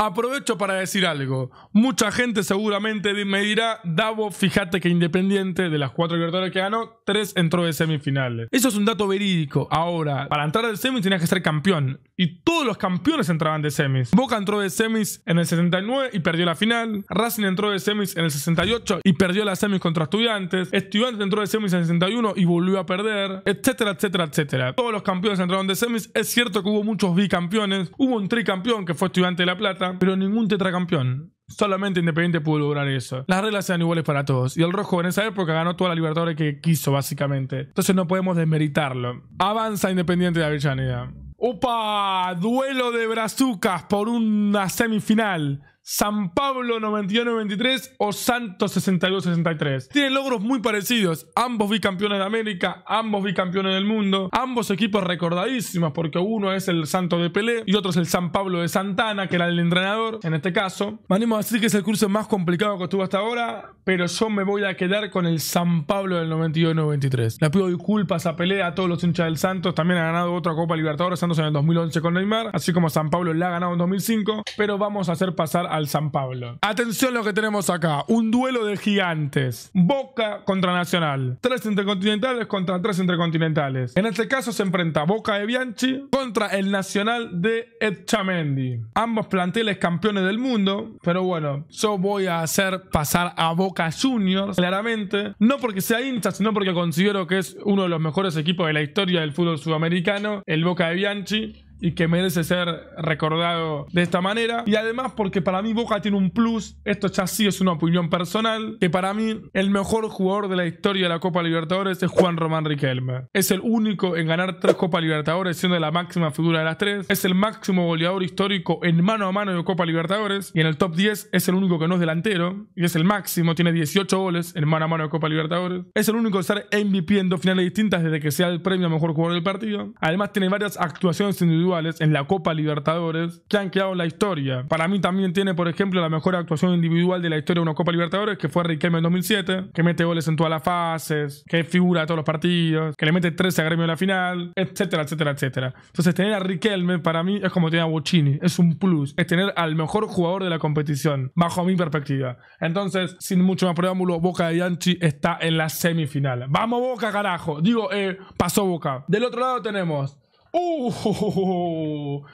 Aprovecho para decir algo. Mucha gente seguramente me dirá, Davo, fíjate que Independiente de las cuatro libertadores que ganó, tres entró de semifinales. Eso es un dato verídico. Ahora, para entrar de semis tenías que ser campeón. Y todos los campeones entraban de semis. Boca entró de semis en el 79 y perdió la final. Racing entró de semis en el 68 y perdió la semis contra Estudiantes. Estudiantes entró de semis en el 61 y volvió a perder. Etcétera, etcétera, etcétera. Todos los campeones entraron de semis. Es cierto que hubo muchos bicampeones. Hubo un tricampeón que fue Estudiante de La Plata pero ningún tetracampeón. Solamente Independiente pudo lograr eso. Las reglas sean iguales para todos. Y el Rojo en esa época ganó toda la Libertadores que quiso, básicamente. Entonces no podemos desmeritarlo. Avanza Independiente de Avellaneda. ¡Opa! Duelo de brazucas por una semifinal. San Pablo 91-93 o Santos 62-63. Tienen logros muy parecidos, ambos bicampeones de América, ambos bicampeones del mundo, ambos equipos recordadísimos porque uno es el Santo de Pelé y otro es el San Pablo de Santana, que era el entrenador en este caso. Me a decir que es el curso más complicado que estuvo hasta ahora, pero yo me voy a quedar con el San Pablo del 91 93 Le pido disculpas a Pelé, a todos los hinchas del Santos, también ha ganado otra Copa Libertadores Santos en el 2011 con Neymar, así como San Pablo la ha ganado en 2005, pero vamos a hacer pasar a San Pablo. Atención lo que tenemos acá. Un duelo de gigantes. Boca contra Nacional. Tres intercontinentales contra tres intercontinentales. En este caso se enfrenta Boca de Bianchi contra el Nacional de echamendi Ambos planteles campeones del mundo. Pero bueno, yo voy a hacer pasar a Boca Juniors, claramente. No porque sea hincha, sino porque considero que es uno de los mejores equipos de la historia del fútbol sudamericano. El Boca de Bianchi y que merece ser recordado de esta manera. Y además porque para mí Boca tiene un plus, esto ya sí es una opinión personal, que para mí el mejor jugador de la historia de la Copa Libertadores es Juan Román Riquelme. Es el único en ganar tres Copa Libertadores siendo la máxima figura de las tres. Es el máximo goleador histórico en mano a mano de Copa Libertadores y en el top 10 es el único que no es delantero y es el máximo, tiene 18 goles en mano a mano de Copa Libertadores. Es el único en estar MVP en dos finales distintas desde que sea el premio a mejor jugador del partido. Además tiene varias actuaciones individuales en la Copa Libertadores que han quedado en la historia. Para mí también tiene, por ejemplo, la mejor actuación individual de la historia de una Copa Libertadores, que fue Riquelme en 2007, que mete goles en todas las fases, que figura en todos los partidos, que le mete 13 a Gremio en la final, etcétera, etcétera, etcétera. Entonces, tener a Riquelme para mí es como tener a Bocini, es un plus, es tener al mejor jugador de la competición, bajo mi perspectiva. Entonces, sin mucho más preámbulo, Boca de Bianchi está en la semifinal. ¡Vamos, Boca, carajo! Digo, eh, pasó Boca. Del otro lado tenemos Uh,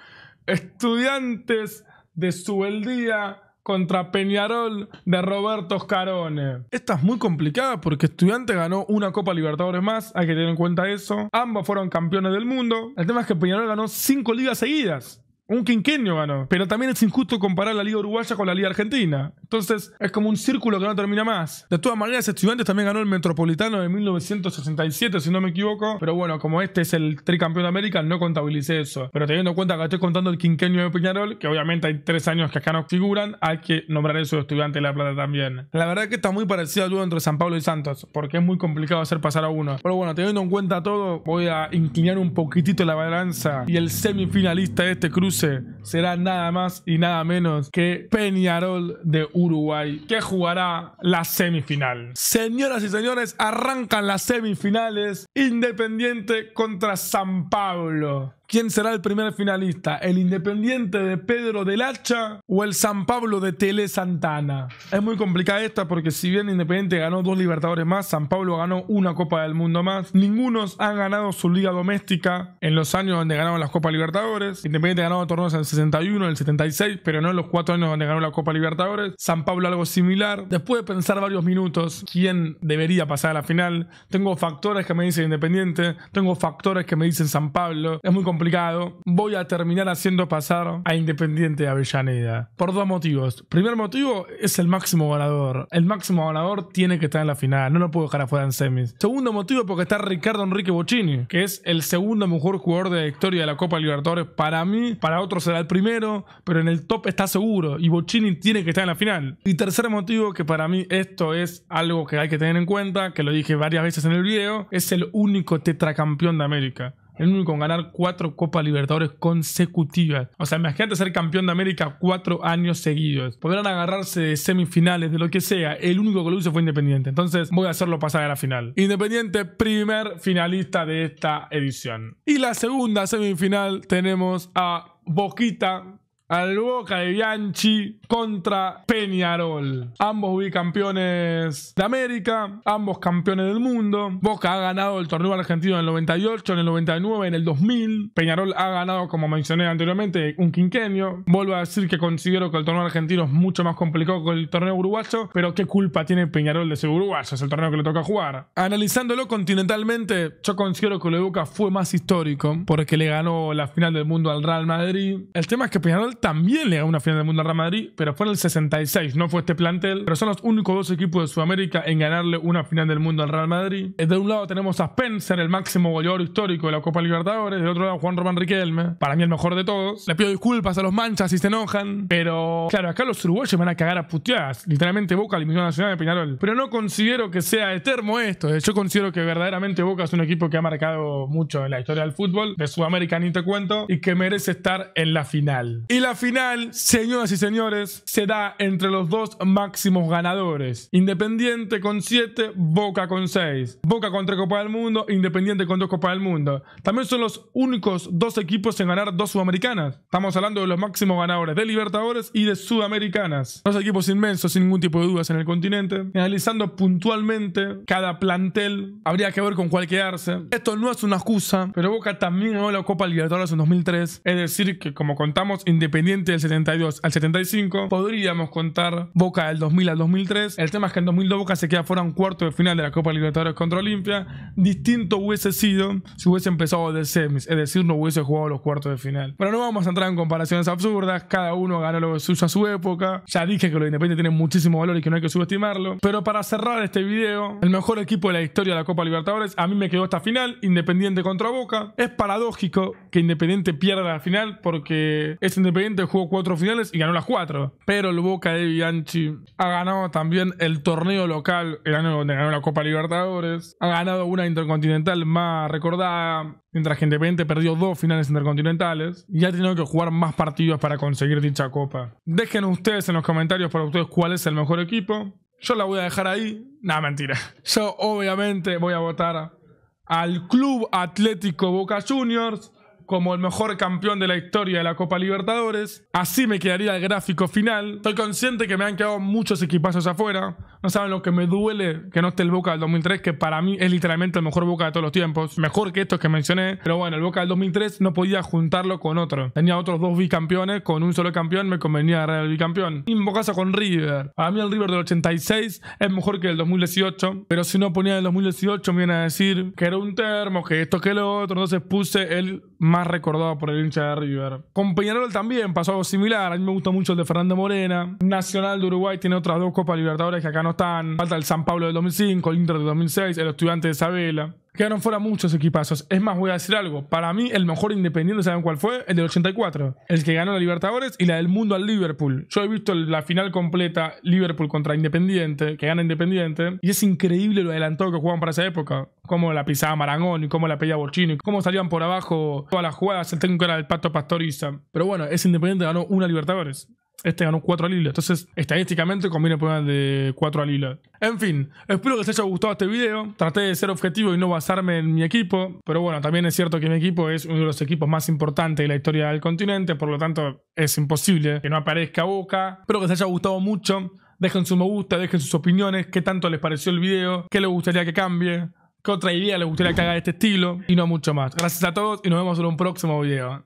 estudiantes de Subeldía contra Peñarol de Roberto Oscarone Esta es muy complicada porque Estudiante ganó una Copa Libertadores más, hay que tener en cuenta eso. Ambos fueron campeones del mundo. El tema es que Peñarol ganó cinco ligas seguidas un quinquenio ganó. Pero también es injusto comparar la Liga Uruguaya con la Liga Argentina. Entonces, es como un círculo que no termina más. De todas maneras, Estudiantes también ganó el Metropolitano de 1967, si no me equivoco. Pero bueno, como este es el tricampeón de América, no contabilicé eso. Pero teniendo en cuenta que estoy contando el quinquenio de Peñarol, que obviamente hay tres años que acá no figuran, hay que nombrar eso de Estudiantes de La Plata también. La verdad que está muy parecido al duelo entre San Pablo y Santos, porque es muy complicado hacer pasar a uno. Pero bueno, teniendo en cuenta todo, voy a inclinar un poquitito la balanza y el semifinalista de este cruce será nada más y nada menos que Peñarol de Uruguay, que jugará la semifinal. Señoras y señores, arrancan las semifinales Independiente contra San Pablo. ¿Quién será el primer finalista? ¿El Independiente de Pedro del Hacha o el San Pablo de Tele Santana? Es muy complicada esta porque si bien Independiente ganó dos Libertadores más, San Pablo ganó una Copa del Mundo más. ninguno han ganado su liga doméstica en los años donde ganaron las Copa Libertadores. Independiente ganó torneos en el 61, en el 76, pero no en los cuatro años donde ganó la Copa Libertadores. San Pablo algo similar. Después de pensar varios minutos quién debería pasar a la final, tengo factores que me dicen Independiente, tengo factores que me dicen San Pablo. Es muy complicado complicado, voy a terminar haciendo pasar a Independiente de Avellaneda. Por dos motivos. Primer motivo es el máximo ganador. El máximo ganador tiene que estar en la final. No lo puedo dejar afuera en semis. Segundo motivo porque está Ricardo Enrique Bocini, que es el segundo mejor jugador de la historia de la Copa Libertadores para mí. Para otros será el primero, pero en el top está seguro. Y Bocini tiene que estar en la final. Y tercer motivo que para mí esto es algo que hay que tener en cuenta, que lo dije varias veces en el video, es el único tetracampeón de América el único en ganar cuatro Copas Libertadores consecutivas. O sea, imagínate ser campeón de América cuatro años seguidos. Podrán agarrarse de semifinales, de lo que sea. El único que lo hizo fue Independiente. Entonces voy a hacerlo pasar a la final. Independiente, primer finalista de esta edición. Y la segunda semifinal tenemos a Boquita al Boca de Bianchi contra Peñarol. Ambos bicampeones de América, ambos campeones del mundo. Boca ha ganado el torneo argentino en el 98, en el 99, en el 2000. Peñarol ha ganado, como mencioné anteriormente, un quinquenio. Vuelvo a decir que considero que el torneo argentino es mucho más complicado que el torneo uruguayo, pero ¿qué culpa tiene Peñarol de ser uruguayo? Es el torneo que le toca jugar. Analizándolo continentalmente, yo considero que lo de Boca fue más histórico porque le ganó la final del mundo al Real Madrid. El tema es que Peñarol también le ganó una final del mundo al Real Madrid, pero fue en el 66, no fue este plantel. Pero son los únicos dos equipos de Sudamérica en ganarle una final del mundo al Real Madrid. Eh, de un lado tenemos a Spencer, el máximo goleador histórico de la Copa Libertadores. Del otro lado, Juan Román Riquelme, para mí el mejor de todos. Le pido disculpas a los manchas si se enojan, pero claro, acá los uruguayos van a cagar a puteadas. Literalmente Boca al a Nacional de Peñarol. Pero no considero que sea eterno esto. Eh. Yo considero que verdaderamente Boca es un equipo que ha marcado mucho en la historia del fútbol, de Sudamérica ni te cuento, y que merece estar en la final final, señoras y señores, se da entre los dos máximos ganadores. Independiente con 7, Boca con 6. Boca con Copa del Mundo, Independiente con 2 Copas del Mundo. También son los únicos dos equipos en ganar dos Sudamericanas. Estamos hablando de los máximos ganadores de Libertadores y de Sudamericanas. Dos equipos inmensos, sin ningún tipo de dudas, en el continente. Analizando puntualmente cada plantel, habría que ver con cuál quedarse. Esto no es una excusa, pero Boca también ganó la Copa Libertadores en 2003. Es decir, que como contamos, Independiente Independiente del 72 al 75, podríamos contar Boca del 2000 al 2003. El tema es que en 2002 Boca se queda fuera un cuarto de final de la Copa Libertadores contra Olimpia. Distinto hubiese sido si hubiese empezado de semis, es decir, no hubiese jugado los cuartos de final. Pero no vamos a entrar en comparaciones absurdas, cada uno ganó lo suyo a su época. Ya dije que los Independientes tienen muchísimo valor y que no hay que subestimarlo. Pero para cerrar este video, el mejor equipo de la historia de la Copa Libertadores, a mí me quedó esta final, Independiente contra Boca. Es paradójico que Independiente pierda la final porque es Independiente jugó cuatro finales y ganó las cuatro. Pero el Boca de Bianchi ha ganado también el torneo local, el año donde ganó la Copa Libertadores. Ha ganado una Intercontinental más recordada, mientras que Independiente perdió dos finales intercontinentales. Y ha tenido que jugar más partidos para conseguir dicha copa. Dejen ustedes en los comentarios para ustedes cuál es el mejor equipo. Yo la voy a dejar ahí. Nada, mentira. Yo obviamente voy a votar al Club Atlético Boca Juniors como el mejor campeón de la historia de la Copa Libertadores. Así me quedaría el gráfico final. Estoy consciente que me han quedado muchos equipazos afuera. No saben lo que me duele que no esté el Boca del 2003, que para mí es literalmente el mejor Boca de todos los tiempos. Mejor que estos que mencioné. Pero bueno, el Boca del 2003 no podía juntarlo con otro. Tenía otros dos bicampeones. Con un solo campeón me convenía agarrar el bicampeón. Y bocazo con River. A mí el River del 86 es mejor que el 2018. Pero si no ponía el 2018 me iban a decir que era un termo, que esto, que lo otro. Entonces puse el más recordado por el hincha de River. Con Peñarol también pasó algo similar. A mí me gustó mucho el de Fernando Morena. Nacional de Uruguay tiene otras dos Copas Libertadores que acá no están. Falta el San Pablo del 2005, el Inter del 2006, el Estudiante de Isabela. Quedaron fuera muchos equipazos. Es más, voy a decir algo. Para mí, el mejor independiente, ¿saben cuál fue? El del 84. El que ganó la Libertadores y la del mundo al Liverpool. Yo he visto la final completa Liverpool contra Independiente, que gana Independiente. Y es increíble lo adelantado que jugaban para esa época. Cómo la pisaba Marangón y cómo la pedía Borchini. cómo salían por abajo todas las jugadas. El técnico era el Pato Pastoriza. Pero bueno, ese Independiente ganó una Libertadores. Este ganó 4 al hilo. Entonces, estadísticamente conviene poner de 4 al hilo. En fin, espero que les haya gustado este video. Traté de ser objetivo y no basarme en mi equipo. Pero bueno, también es cierto que mi equipo es uno de los equipos más importantes de la historia del continente. Por lo tanto, es imposible que no aparezca Boca. Espero que les haya gustado mucho. Dejen su me gusta, dejen sus opiniones, qué tanto les pareció el video, qué les gustaría que cambie, qué otra idea les gustaría que haga de este estilo y no mucho más. Gracias a todos y nos vemos en un próximo video.